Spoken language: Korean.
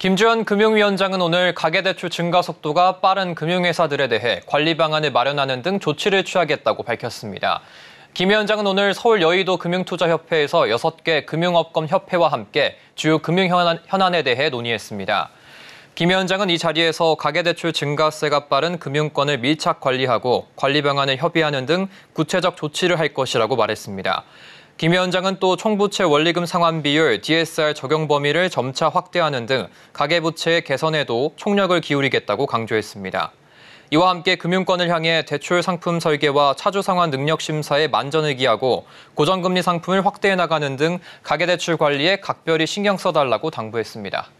김주현 금융위원장은 오늘 가계대출 증가 속도가 빠른 금융회사들에 대해 관리 방안을 마련하는 등 조치를 취하겠다고 밝혔습니다. 김 위원장은 오늘 서울 여의도 금융투자협회에서 6개 금융업권협회와 함께 주요 금융 현안, 에 대해 논의했습니다. 김 위원장은 이 자리에서 가계대출 증가세가 빠른 금융권을 밀착 관리하고 관리 방안을 협의하는 등 구체적 조치를 할 것이라고 말했습니다. 김 위원장은 또 총부채 원리금 상환 비율 DSR 적용 범위를 점차 확대하는 등가계부채 개선에도 총력을 기울이겠다고 강조했습니다. 이와 함께 금융권을 향해 대출 상품 설계와 차주 상환 능력 심사에 만전을 기하고 고정금리 상품을 확대해 나가는 등 가계대출 관리에 각별히 신경 써달라고 당부했습니다.